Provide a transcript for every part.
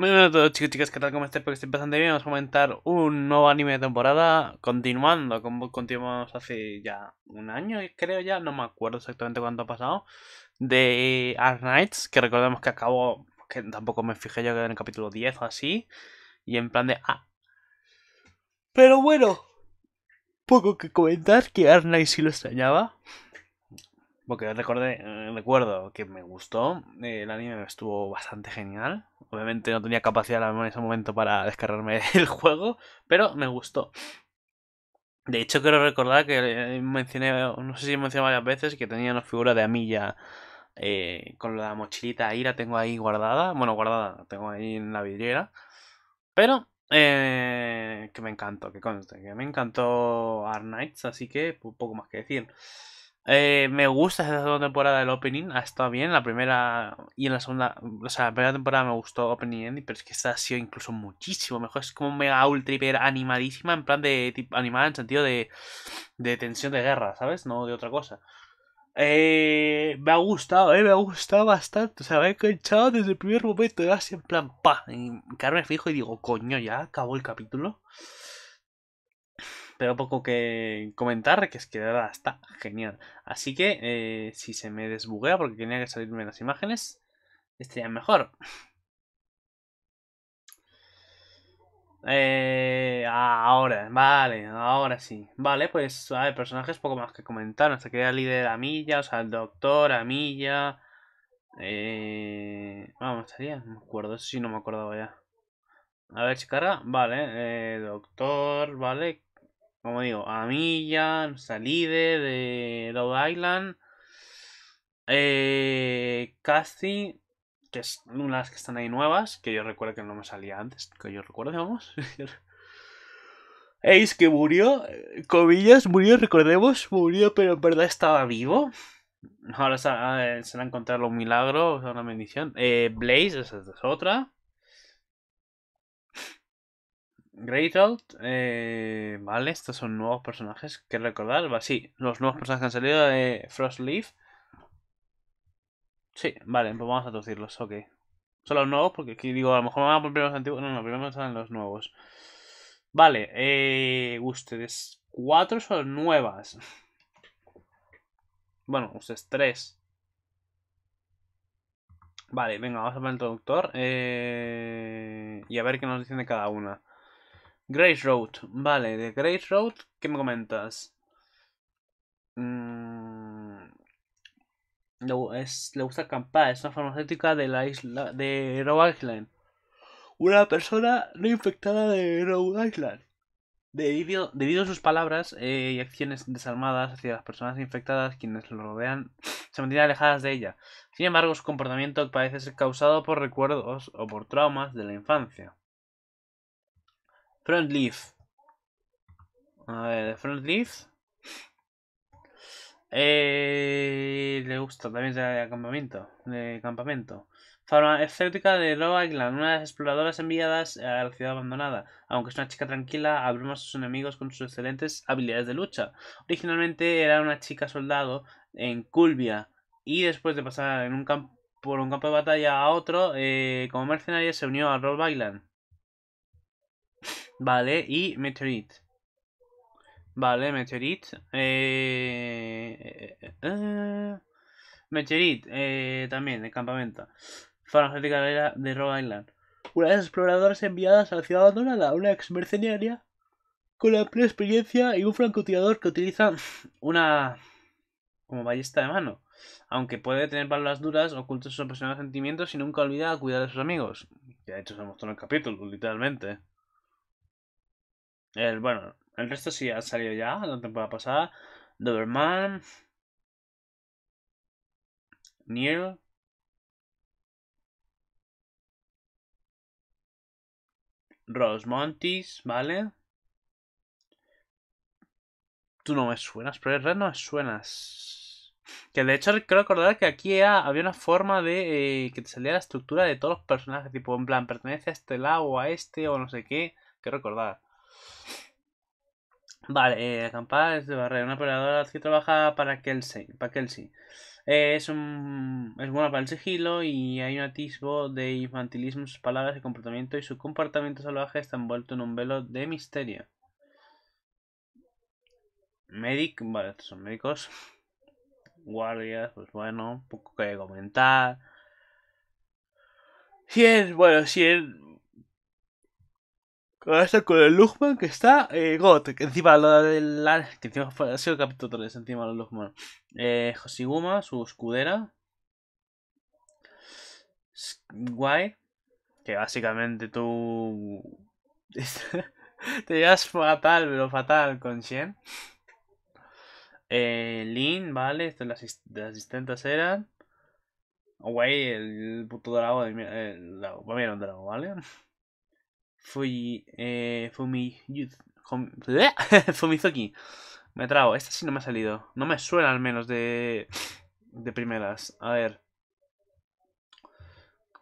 Muy a todos chicos chicas, ¿qué tal? ¿Cómo estáis? Porque estoy bastante bien, vamos a comentar un nuevo anime de temporada continuando, como continuamos hace ya un año creo ya, no me acuerdo exactamente cuánto ha pasado, de Arknights, que recordemos que acabó, que tampoco me fijé yo que en el capítulo 10 o así, y en plan de... Ah. Pero bueno, poco que comentar, que Arknights Nights sí lo extrañaba, porque recordé, eh, recuerdo que me gustó, eh, el anime estuvo bastante genial. Obviamente no tenía capacidad en ese momento para descargarme el juego, pero me gustó. De hecho, quiero recordar que eh, mencioné, no sé si mencioné varias veces, que tenía una figura de Amilla con la mochilita ahí, la tengo ahí guardada. Bueno, guardada, la tengo ahí en la vidriera. Pero, que me encantó, que conste, que me encantó Art Knights, así que poco más que decir. Eh, me gusta esta segunda temporada del opening, ha estado bien. La primera y en la segunda, o sea, la primera temporada me gustó opening pero es que esta ha sido incluso muchísimo mejor. Es como mega ultra hiper animadísima, en plan de tipo, animada en sentido de, de tensión de guerra, ¿sabes? No de otra cosa. Eh, me ha gustado, eh, me ha gustado bastante. O sea, me he enganchado desde el primer momento. Así en plan, pa. Y me fijo y digo, coño, ya acabó el capítulo pero poco que comentar, que es que de está genial. Así que eh, si se me desbuguea porque tenía que salirme las imágenes, estaría mejor. Eh, ahora, vale, ahora sí. Vale, pues hay personajes poco más que comentar. Hasta que era líder Amilla, o sea, el doctor Amilla. Eh, vamos, estaría, no me acuerdo, eso sí no me acordaba ya. A ver si vale, eh, doctor, vale, como digo, a mí de, de Island. Eh, que es una de las que están ahí nuevas, que yo recuerdo que no me salía antes, que yo recuerdo, vamos. Ace que murió, eh, comillas, murió, recordemos, murió, pero en verdad estaba vivo. Ahora ah, eh, se a encontrar un milagro, una bendición. Eh, Blaze, esa es otra. Great Out, eh, vale, estos son nuevos personajes que recordar. Sí, los nuevos personajes que han salido de Frostleaf. Sí, vale, pues vamos a traducirlos, ok. Son los nuevos porque aquí digo, a lo mejor van a poner los antiguos. No, no, primero salen los nuevos. Vale, eh, ustedes cuatro son nuevas. Bueno, ustedes tres. Vale, venga, vamos a poner el traductor eh, y a ver qué nos dicen de cada una. Grace Road. Vale, de Grace Road, ¿qué me comentas? Mm, es, le gusta acampar, es una farmacéutica de la isla de Rhode Island. Una persona no infectada de Rogue Island. Debido, a sus palabras eh, y acciones desarmadas hacia las personas infectadas quienes lo rodean, se mantienen alejadas de ella. Sin embargo, su comportamiento parece ser causado por recuerdos o por traumas de la infancia. Front Leaf. A ver, de Front Leaf. Eh, le gusta también de campamento. De campamento. Farmacéutica de Roa Island, una de las exploradoras enviadas a la ciudad abandonada. Aunque es una chica tranquila, abruma a sus enemigos con sus excelentes habilidades de lucha. Originalmente era una chica soldado en Culvia, y después de pasar en un por un campo de batalla a otro, eh, como mercenaria se unió a Roa Island. Vale, y Meteorit. Vale, Meteorit. Eh, eh, eh, eh, también, de campamento. de Galera de Rhode Island. una de las exploradoras enviadas a la ciudad abandonada, una ex mercenaria con amplia experiencia y un francotirador que utiliza una. como ballesta de mano. Aunque puede tener balas duras, oculta sus apasionados sentimientos y nunca olvida cuidar de sus amigos. Ya he hecho, se mostrado en el capítulo, literalmente. El, bueno, el resto sí ha salido ya la temporada pasada. Doberman. Neil. Ross Montis, ¿vale? Tú no me suenas, pero el red no me suenas. Que de hecho creo recordar que aquí había una forma de eh, que te salía la estructura de todos los personajes, tipo en plan pertenece a este lado o a este o no sé qué, que recordar. Vale, eh, acampar es de barrer. Una operadora que trabaja para Kelsey. Para Kelsey. Eh, es, un, es buena para el sigilo y hay un atisbo de infantilismo sus palabras y comportamiento y su comportamiento salvaje está envuelto en un velo de misterio. Medic, vale, estos son médicos. Guardias, pues bueno, poco que comentar. Si es, bueno, si es Ahora está con el Lugman que está eh, Got, que encima lo del. que encima fue, ha sido el capítulo 3, encima lo Lugman. Eh, Hoshiguma, su escudera. Guay. Que básicamente tú. Te llevas fatal, pero fatal con Shen. Eh, Lin, vale, estas las, las asistentes eran. Oh, Guay, el puto dragón. de... el, el eh, dragón, ¿vale? Fui, eh, Fumi, Fumizuki. Me trago. Esta sí no me ha salido. No me suena al menos de, de primeras. A ver.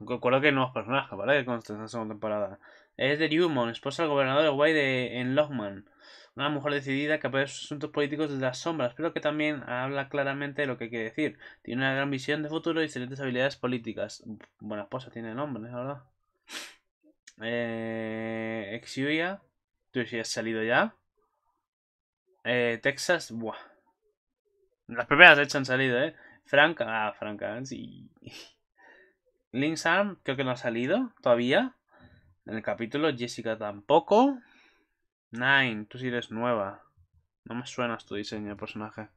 Recuerdo que nuevos personajes, Para Que consta en segunda temporada. Es de Ryumon, esposa del gobernador de de, en Logman Una mujer decidida que apoya sus asuntos políticos desde las sombras, pero que también habla claramente de lo que quiere decir. Tiene una gran visión de futuro y excelentes habilidades políticas. Buena esposa tiene el hombre, la verdad. Eh, tú sí has salido ya. Eh, Texas, Las primeras de hecho han salido, ¿eh? Franca, ah, Franca, sí. Link's creo que no ha salido todavía. En el capítulo, Jessica tampoco. Nine, tú sí eres nueva. No me suenas tu diseño de personaje.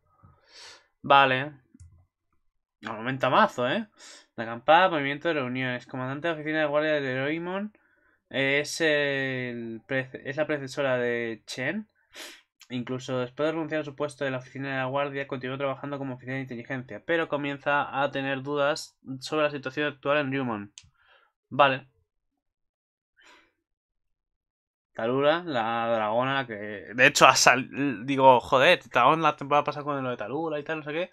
Vale. Aumenta mazo, ¿eh? La campada, movimiento de reuniones. Comandante de oficina de guardia de Heroimon. Es, es la precesora de Chen. Incluso después de renunciar a su puesto de la oficina de la guardia, continuó trabajando como oficina de inteligencia, pero comienza a tener dudas sobre la situación actual en Ryumon. Vale. Talura, la dragona, que... De hecho, ha salido... digo, joder, en la temporada pasada con lo de Talura y tal, no sé qué.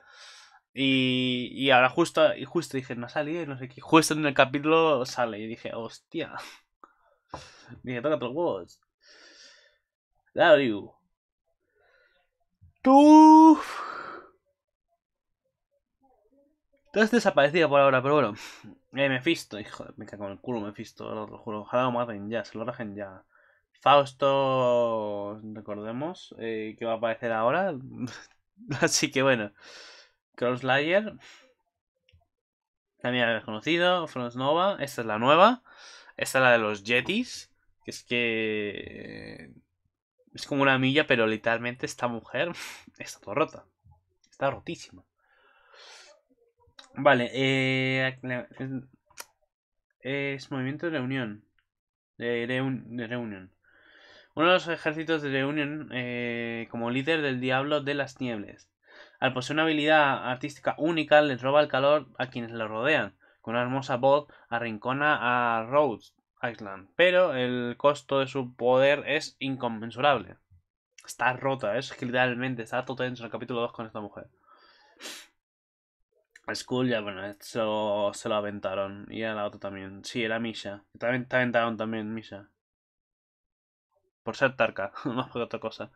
Y, y ahora justo, y justo dije, no ha salido y no sé qué. Justo en el capítulo sale y dije, hostia. Dije, toca los huevos. Claro, digo Tú. has desaparecido por ahora, pero bueno. Eh, me he hijo me cago en el culo me he lo, lo juro. Ojalá lo maten ya, se lo rajen ya. Fausto, recordemos, eh, que va a aparecer ahora. Así que bueno. Crosslayer. También la habéis conocido. Nova Esta es la nueva. Esta es la de los Yetis. Es que es como una milla, pero literalmente esta mujer está toda rota. Está rotísima. Vale, eh, eh, es movimiento de reunión. De, reunión. Uno de los ejércitos de reunión eh, como líder del diablo de las nieblas. Al poseer una habilidad artística única, le roba el calor a quienes lo rodean. Con una hermosa voz, arrincona a Rhodes Island, pero el costo de su poder es inconmensurable. Está rota, es que literalmente está todo tenso en el capítulo 2 con esta mujer. Skull ya, bueno, eso se lo aventaron. Y a la otra también. Sí, era Misha. También te aventaron también Misha. Por ser Tarka. no por otra cosa.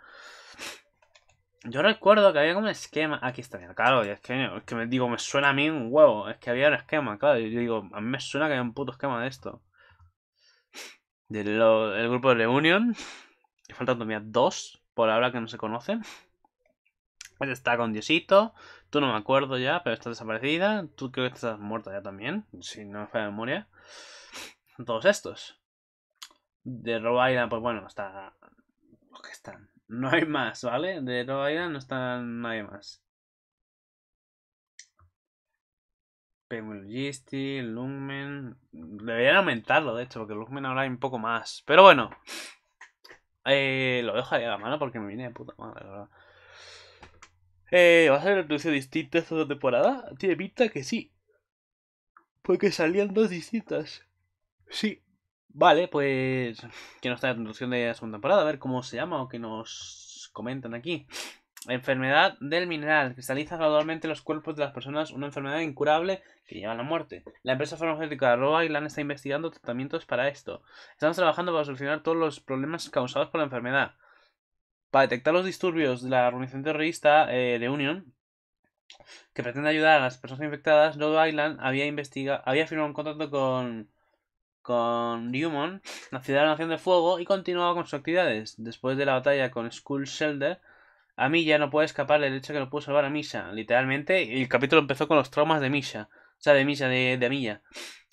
Yo recuerdo que había como un esquema. Aquí está, claro, es que, me digo, me suena a mí un huevo. Es que había un esquema, claro. Y yo digo, a mí me suena que había un puto esquema de esto del grupo de Reunion. Que faltan todavía dos por ahora que no se conocen. Está con Diosito. Tú no me acuerdo ya, pero está desaparecida. Tú creo que estás muerta ya también, si no me falla memoria. Todos estos. De Robaida, pues bueno, está. están. No hay más, ¿vale? De Robaida no está nadie más. Pemulgisti, Lumen Deberían aumentarlo, de hecho, porque Lumen ahora hay un poco más. Pero bueno. Eh, lo dejo ahí a la mano porque me vine de puta madre, la verdad. Eh, ¿Va a ser de distinta esta temporada? Tiene pinta que sí. Porque salían dos distintas. Sí. Vale, pues. Que no está la introducción de la segunda temporada, a ver cómo se llama o que nos comentan aquí. Enfermedad del mineral. Cristaliza gradualmente los cuerpos de las personas, una enfermedad incurable que lleva a la muerte. La empresa farmacéutica Roa Island está investigando tratamientos para esto. Estamos trabajando para solucionar todos los problemas causados por la enfermedad. Para detectar los disturbios de la organización terrorista de eh, Union, que pretende ayudar a las personas infectadas, Rhode Island había, había firmado un contrato con, con Dumont, la ciudad de la Nación de Fuego, y continuaba con sus actividades. Después de la batalla con Skull Shelter, a mí ya no puede escapar el hecho que lo pudo salvar a Misha. Literalmente, el capítulo empezó con los traumas de Misha. O sea, de Misha, de, de Milla.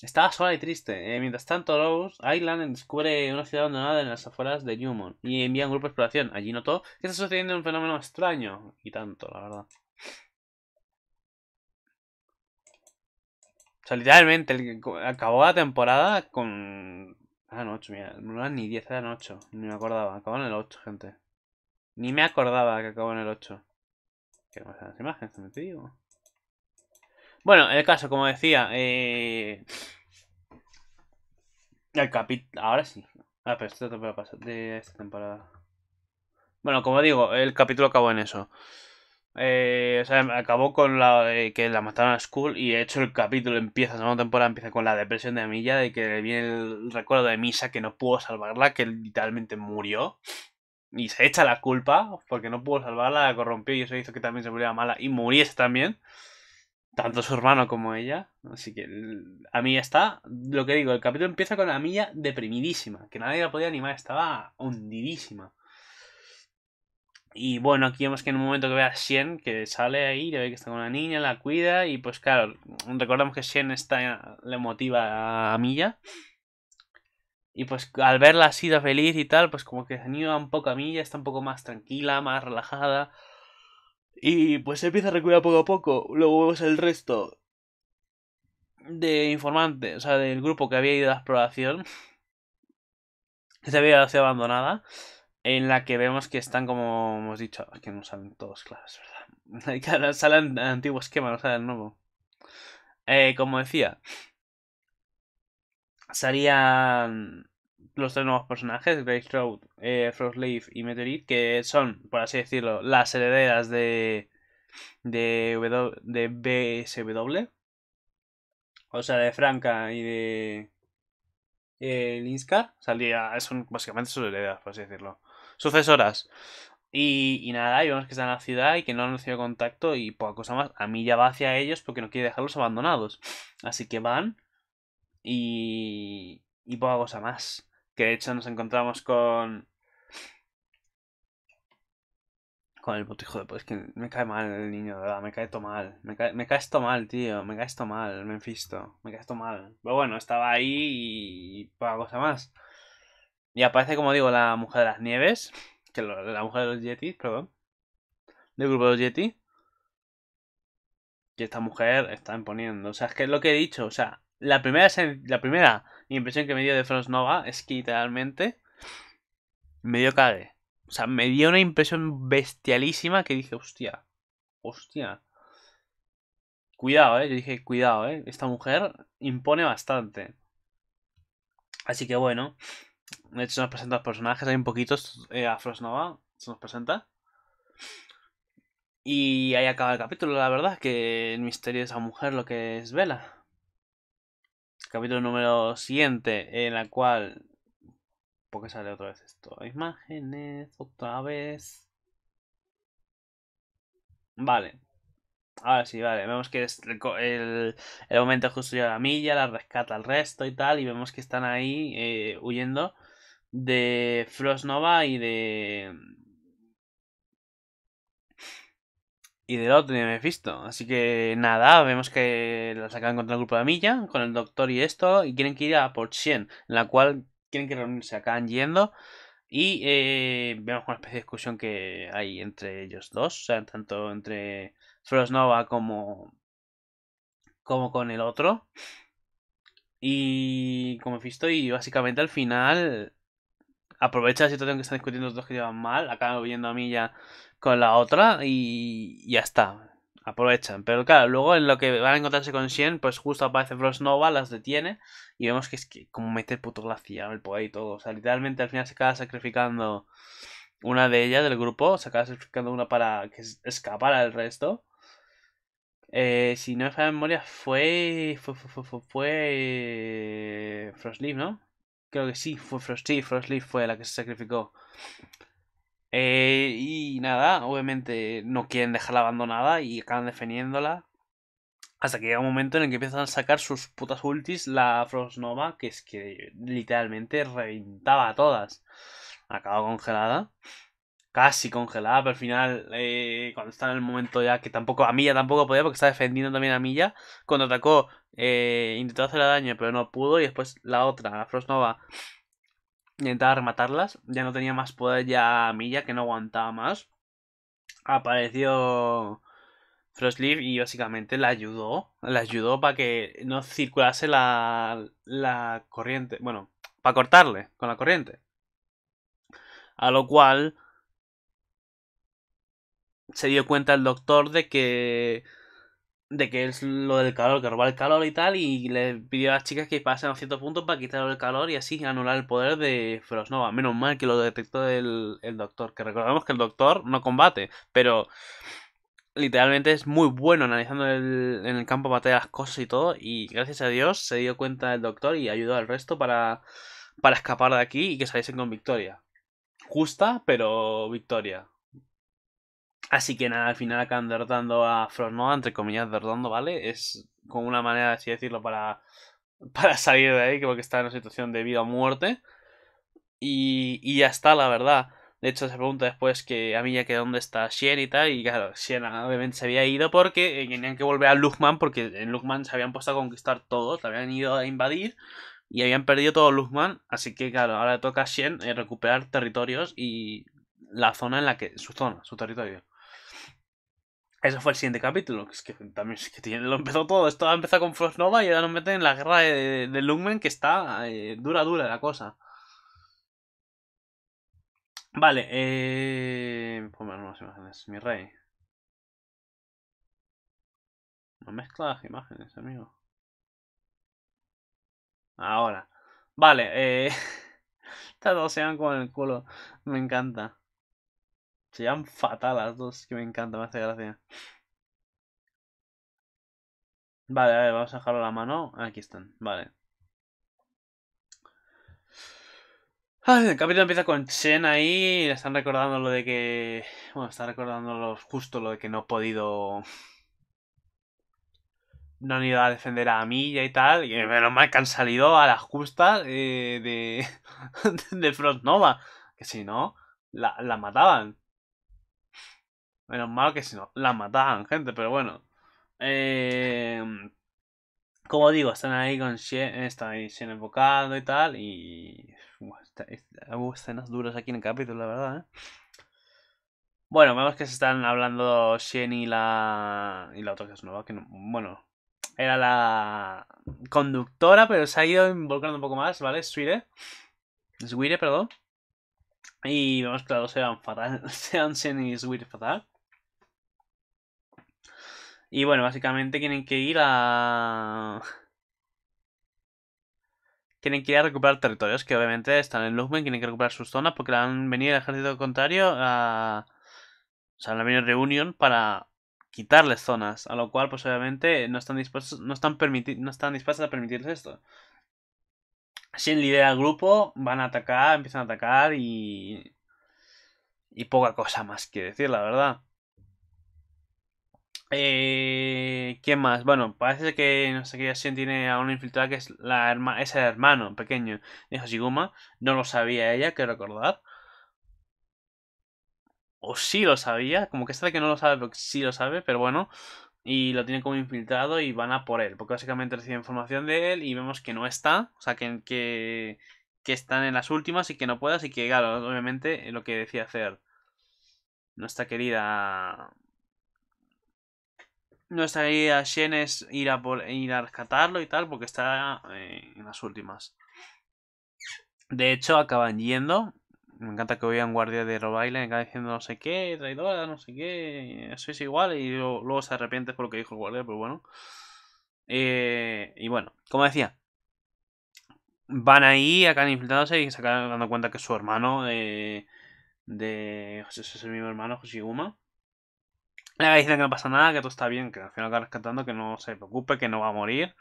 Estaba sola y triste. Eh, mientras tanto, Rose Island descubre una ciudad abandonada en las afueras de Newmont y envía un grupo de exploración. Allí notó que está sucediendo un fenómeno extraño. Y tanto, la verdad. O sea, literalmente, acabó la temporada con... Ah, no, 8, mira. No eran ni 10, eran 8. Ni me acordaba. Acabaron en el 8, gente. Ni me acordaba que acabó en el 8. ¿Qué las imágenes? te digo? Bueno, el caso, como decía, eh, el capítulo... Ahora sí. Ah, pero de esta temporada. Bueno, como digo, el capítulo acabó en eso. Eh, o sea, acabó con la eh, que la mataron a school y de hecho el capítulo empieza, la segunda temporada empieza con la depresión de Milla, de que viene el recuerdo de Misa que no pudo salvarla, que literalmente murió y se echa la culpa porque no pudo salvarla, la corrompió y eso hizo que también se volviera mala y muriese también, tanto su hermano como ella. Así que mm, a mí está, lo que digo, el capítulo empieza con Amiya deprimidísima, que nadie la podía animar, estaba hundidísima. Y bueno, aquí vemos que en un momento que ve a Shen, que sale ahí, le ve que está con la niña, la cuida, y pues claro, recordamos que Shen está, le motiva a Milla y pues al verla así de feliz y tal, pues como que se anima un poco a mí, ya está un poco más tranquila, más relajada. Y pues se empieza a recuperar poco a poco. Luego vemos el resto de informantes, o sea, del grupo que había ido a exploración, que se había sido abandonada, en la que vemos que están, como hemos dicho, que no salen todos, claro, es verdad. Que salen antiguo esquema, no salen nuevo. Eh, como decía, salían los tres nuevos personajes, Greystroke, eh, Frostleaf y Meteorite, que son, por así decirlo, las herederas de, de, BSW. O sea, de Franca y de eh, Salía, son básicamente sus herederas, por así decirlo. Sucesoras. Y, nada, y vemos que están en la ciudad y que no han recibido contacto y poca cosa más. A mí ya va hacia ellos porque no quiere dejarlos abandonados. Así que van y, y poca cosa más. Que de hecho nos encontramos con... Con el hijo de... Pues que me cae mal el niño, verdad. Me cae todo mal. Me, cae, esto mal, tío. Me cae esto mal, enfisto Me cae esto mal. Pero bueno, estaba ahí y, poca cosa más. Y aparece, como digo, la mujer de las nieves. Que la mujer de los yetis, perdón. Del grupo de los yetis. Y esta mujer está imponiendo O sea, es que es lo que he dicho. O sea, la primera, la primera impresión que me dio de Frost Nova es que literalmente me dio cague. O sea, me dio una impresión bestialísima que dije, hostia, hostia. Cuidado, eh. Yo dije, cuidado, eh. Esta mujer impone bastante. Así que bueno. De hecho, nos presenta los personajes. Hay un poquito eh, a Frost Nova. Se nos presenta. Y ahí acaba el capítulo, la verdad, que el misterio de esa mujer, lo que es Vela capítulo número siguiente, en la cual. ¿Por qué sale otra vez esto? Imágenes, otra vez. Vale. Ahora sí, vale. Vemos que es el, momento justo ya la milla, la rescata al resto y tal. Y vemos que están ahí eh, huyendo de Frost y de y del otro me he visto Así que nada, vemos que la sacan contra el grupo de Amilla con el doctor y esto, y quieren que ir a por en la cual quieren que reunirse, acaban yendo. Y eh, vemos una especie de discusión que hay entre ellos dos, o sea, tanto entre Nova como, como con el otro. Y como he visto y básicamente al final aprovecha la situación que están discutiendo los dos que llevan mal, acaban viendo a Milla con la otra y ya está. Aprovechan. Pero claro, luego en lo que van a encontrarse con Shen, pues justo aparece Frost Nova, las detiene y vemos que es como mete el puto glaciar, el poder y todo. O sea, literalmente al final se acaba sacrificando una de ellas del grupo, se acaba sacrificando una para que escapara el resto. Eh, si no me falla memoria, fue. Fue. Fue. fue, fue eh, ¿no? Creo que sí, fue Frost Leaf fue la que se sacrificó. Eh, y nada, obviamente no quieren dejarla abandonada y acaban defendiéndola. Hasta que llega un momento en el que empiezan a sacar sus putas ultis, la Frostnova, que es que literalmente reventaba a todas. Acaba congelada. Casi congelada, pero al final, eh, cuando está en el momento ya que tampoco, a Milla tampoco podía, porque estaba defendiendo también a Milla. Cuando atacó, eh, intentó hacerle daño, pero no pudo. Y después la otra, la Frostnova, intentaba rematarlas. Ya no tenía más poder ya Milla, que no aguantaba más. Apareció Frostleaf y básicamente la ayudó. La ayudó para que no circulase la, la corriente. Bueno, para cortarle con la corriente. A lo cual se dio cuenta el doctor de que de que es lo del calor, que roba el calor y tal, y le pidió a las chicas que pasen a ciertos puntos para quitar el calor y así anular el poder de Frosnova. Menos mal que lo detectó el, doctor, que recordemos que el doctor no combate, pero literalmente es muy bueno analizando en el campo de batalla las cosas y todo, y gracias a Dios se dio cuenta el doctor y ayudó al resto para, para escapar de aquí y que saliesen con victoria. Justa, pero victoria. Así que nada, al final acaban derrotando a Frostnova, entre comillas derrotando, ¿vale? Es como una manera, así decirlo, para, para salir de ahí, porque está en una situación de vida o muerte. Y, ya está, la verdad. De hecho, se pregunta después que a mí ya que dónde está Shen y tal. Y claro, Shen obviamente se había ido porque eh, tenían que volver a Lugman. Porque en Lugman se habían puesto a conquistar todos. Habían ido a invadir. Y habían perdido todo Lugman. Así que claro, ahora toca a Shen eh, recuperar territorios y la zona en la que. su zona, su territorio. Eso fue el siguiente capítulo. que también es que tiene, lo empezó todo. Esto ha empezado con Frost Nova y ahora nos meten en la guerra de, de, que está eh, dura, dura la cosa. Vale, eh. Ponme unas imágenes, mi rey. No mezclas imágenes, amigo. Ahora. Vale, eh. Estas dos se van con el culo. Me encanta. Se llaman fatal las dos, que me encanta, me hace gracia. Vale, a ver, vamos a dejarlo a la mano. Aquí están, vale. el capítulo empieza con Chen ahí, le están recordando lo de que... Bueno, están recordando justo lo de que no he podido... No han ido a defender a Milla y tal, y menos mal que han salido a las justas eh, de... de Frost Nova, que si no, la, la mataban. Menos mal que si no, la mataban, gente, pero bueno. Eh, como digo, están ahí con Shen, están ahí Shen y tal. Y. hubo escenas duras aquí en el capítulo, la verdad, ¿eh? Bueno, vemos que se están hablando Shen y la. Y la otra que es nueva, que no, bueno. Era la conductora, pero se ha ido involucrando un poco más, ¿vale? Swire. Swire, perdón. Y vemos que los dos fatal. Sean Shen y Swire fatal. Y bueno, básicamente tienen que ir a... Tienen que ir a recuperar territorios que obviamente están en Lugmen, tienen que recuperar sus zonas porque han venido el ejército contrario a... O sea, han venido Reunion para quitarles zonas, a lo cual pues obviamente no están dispuestos, no están, permiti no están dispuestos a permitirles esto. Si lidera el grupo, van a atacar, empiezan a atacar y... Y poca cosa más que decir, la verdad. Eh, ¿Qué más? Bueno, parece que no sé qué tiene a una infiltrada que es la el hermano pequeño de Hoshiguma, No lo sabía ella, que recordar. O sí lo sabía, como que sabe que no lo sabe, pero sí lo sabe, pero bueno. Y lo tiene como infiltrado y van a por él. Porque básicamente recibe información de él y vemos que no está. O sea, que, que, que están en las últimas y que no puedas. así que, claro, obviamente eh, lo que decía hacer nuestra querida nuestra idea Shen es ir a, ir a rescatarlo y tal, porque está eh, en las últimas. De hecho, acaban yendo. Me encanta que oigan guardia de Robaile, acá diciendo no sé qué, traidora, no sé qué, Eso es igual, y luego, se arrepiente por lo que dijo el guardia, pero bueno. Eh, y bueno, como decía, van ahí, acaban infiltrándose y se acaban dando cuenta que su hermano, eh, de. José es mismo hermano, Hoshiguma, le que no pasa nada, que todo está bien, que al final acaba rescatando, que no se preocupe, que no va a morir.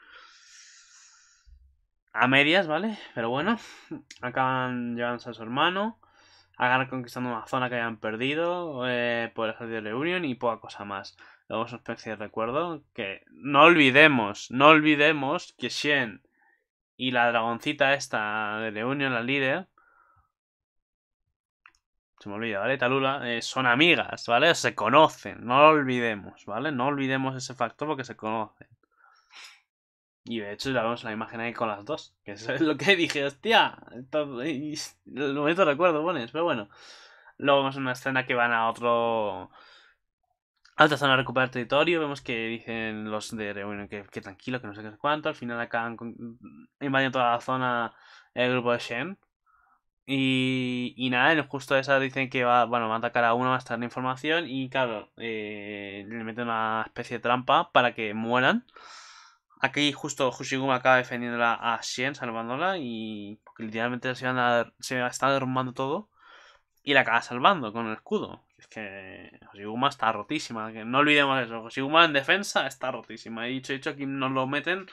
A medias, ¿vale? Pero bueno, acaban llevándose a su hermano, acaban conquistando una zona que hayan perdido eh, por el ejército de Reunion y poca cosa más. Luego es una de recuerdo que no olvidemos, no olvidemos que Shen y la dragoncita esta de Reunion, la líder, se me olvida, ¿vale? Talula, eh, son amigas, ¿vale? Se conocen, no lo olvidemos, ¿vale? No olvidemos ese factor porque se conocen. Y de hecho ya vemos la imagen ahí con las dos, que eso es lo que dije, hostia, el momento recuerdo pones, pero bueno. Luego vemos una escena que van a otro... otra zona a recuperar territorio, vemos que dicen los de Reunión que, tranquilo, que no sé qué cuánto, al final acaban invadiendo toda la zona el grupo de Shen, y, y nada, justo esa dicen que va, bueno, va a atacar a uno, va a estar la información y claro, eh, le meten una especie de trampa para que mueran. Aquí justo Hushiguma acaba defendiéndola a Shen, salvándola y literalmente se, van se está derrumbando todo y la acaba salvando con el escudo. Es que Hushiguma está rotísima, que no olvidemos eso. Hushiguma en defensa está rotísima. He dicho, he dicho, aquí nos lo meten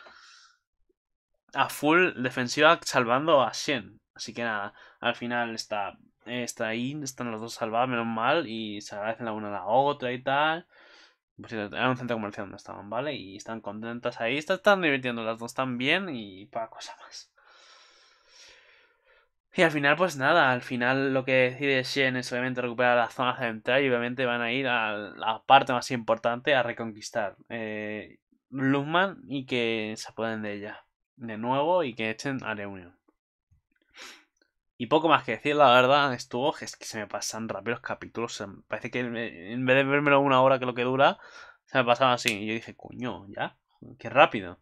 a full defensiva salvando a Shen. Así que nada, al final está, está ahí, están los dos salvados, menos mal, y se agradecen la una a la otra y tal. Pues era un centro comercial donde estaban, ¿vale? Y están contentas ahí, están, divirtiendo las dos también bien y para cosas más. Y al final, pues nada, al final lo que decide Shen es obviamente recuperar la zona central y obviamente van a ir a la parte más importante a reconquistar eh, y que se apoden de ella de nuevo y que echen a Reunión. Y poco más que decir, la verdad, estuvo, es que se me pasan rápido los capítulos. parece que en vez de verme una hora que lo que dura, se me pasaba así. Y yo dije, coño, ya, qué rápido.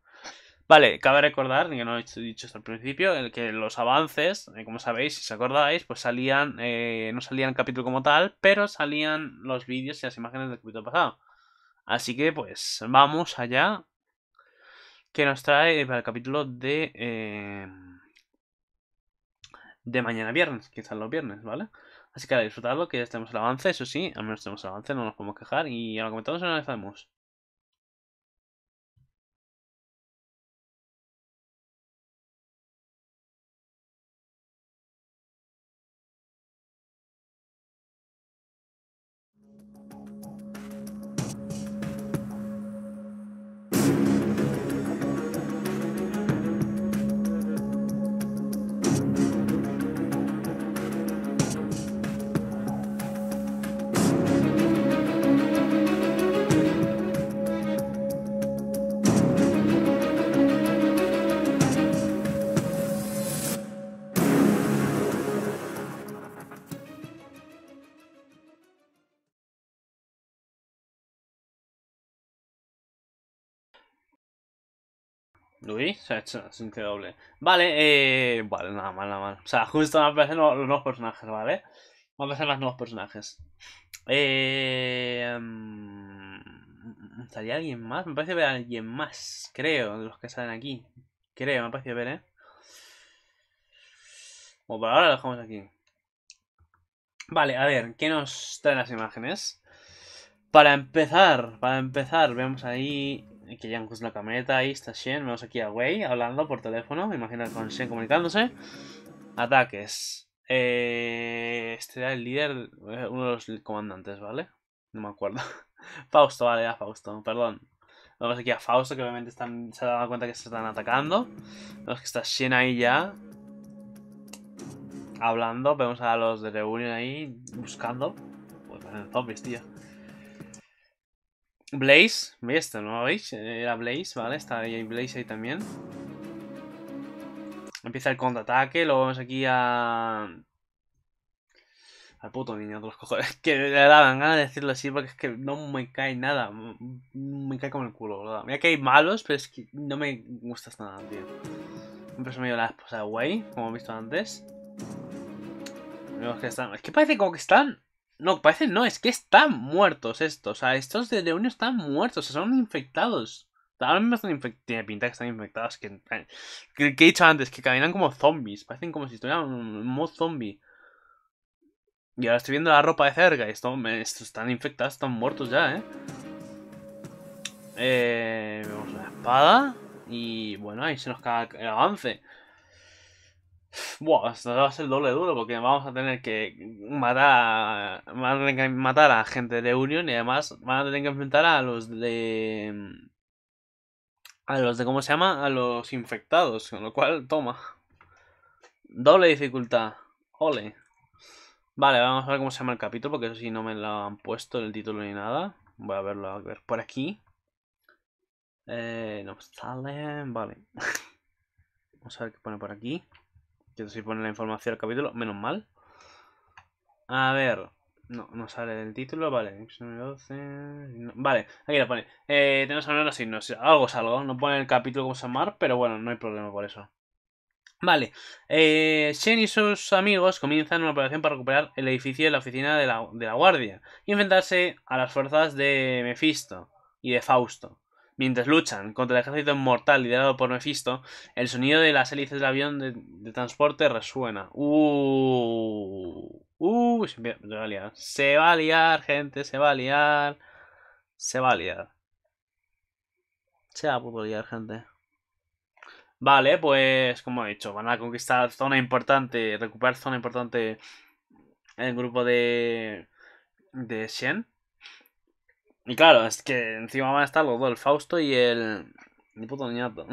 Vale, cabe recordar, que no he dicho esto al principio, el que los avances, eh, como sabéis, si os acordáis, pues salían, eh, no salían capítulo como tal, pero salían los vídeos y las imágenes del capítulo pasado. Así que pues vamos allá, que nos trae para el capítulo de... Eh, de mañana viernes, quizás los viernes, ¿vale? Así que ahora disfrutarlo, que ya tenemos el avance, eso sí, al menos tenemos al avance, no nos podemos quejar y ahora lo comentamos y analizamos. o sea, es, increíble. Vale, eh, vale, nada mal, nada mal. O sea, justo me a los, los nuevos personajes, ¿vale? a aparecer los nuevos personajes. Eh, mm, ¿Estaría alguien más? Me parece ver a alguien más, creo, de los que salen aquí. Creo, me parece ver, ¿eh? Bueno, por ahora lo dejamos aquí. Vale, a ver, ¿qué nos traen las imágenes? Para empezar, para empezar, vemos ahí eh, que ya en la camioneta, ahí está Shen, vemos aquí a Wei hablando por teléfono, me imagino con Shen comunicándose. Ataques. Eh, este era el líder, eh, uno de los comandantes, ¿vale? No me acuerdo. Fausto, vale, a Fausto, perdón. Vemos aquí a Fausto, que obviamente están, se ha dado cuenta que se están atacando. Vemos que está Shen ahí ya. Hablando, vemos a los de Reunion ahí buscando. Pues en zombies, tío. Blaze, esto, ¿no lo veis? Era Blaze, ¿vale? Está ahí Blaze ahí también. Empieza el contraataque, luego vamos aquí a... Al puto niño de los cojones. Que le daban ganas de decirlo así porque es que no me cae nada. Me cae como el culo, ¿verdad? Mira que hay malos, pero es que no me gustas nada, tío. Empezó medio la esposa de Way, como he visto antes. Es que parece como que están no, parece no, es que están muertos estos. O sea, estos de Leonio están muertos, o son infectados. Ahora mismo están infectados. Tiene pinta que están infectados. Eh, que, he dicho antes, que caminan como zombies. Parecen como si estuvieran un mod zombie. Y ahora estoy viendo la ropa de cerca. Y esto, estos están infectados, están muertos ya, ¿eh? Eh, vemos la espada. Y bueno, ahí se nos cae el avance. ¡Buah! esto va a ser doble duro porque vamos a tener que matar a, matar a gente de Union y además van a tener que enfrentar a los de a los de cómo se llama a los infectados, con lo cual toma doble dificultad. Ole. Vale, vamos a ver cómo se llama el capítulo porque eso sí no me lo han puesto en el título ni nada. Voy a verlo a ver por aquí. Eh, no sale, vale. Vamos a ver qué pone por aquí. Que si pone la información al capítulo, menos mal. A ver. No, no sale del título, vale. Vale, aquí lo pone. Eh, tenemos que los signos. Algo es algo. No pone el capítulo como se llamar, pero bueno, no hay problema por eso. Vale. Eh, Shen y sus amigos comienzan una operación para recuperar el edificio de la oficina de la, de la guardia y enfrentarse a las fuerzas de Mephisto y de Fausto. Mientras luchan contra el ejército inmortal liderado por Mephisto, el sonido de las hélices del avión de, transporte resuena. Uh, uh, se va a liar. gente, se va a liar. Se va a liar. Se va a liar, gente. Vale, pues como he dicho, van a conquistar zona importante, recuperar zona importante en el grupo de de Shen. Y claro, es que encima van a estar los dos, el Fausto y el... Ni puto niñato.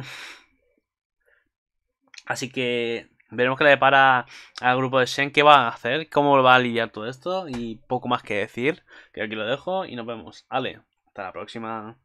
Así que veremos qué le depara al grupo de Shen, qué va a hacer, cómo va a lidiar todo esto y poco más que decir. Que aquí lo dejo y nos vemos. Ale, hasta la próxima.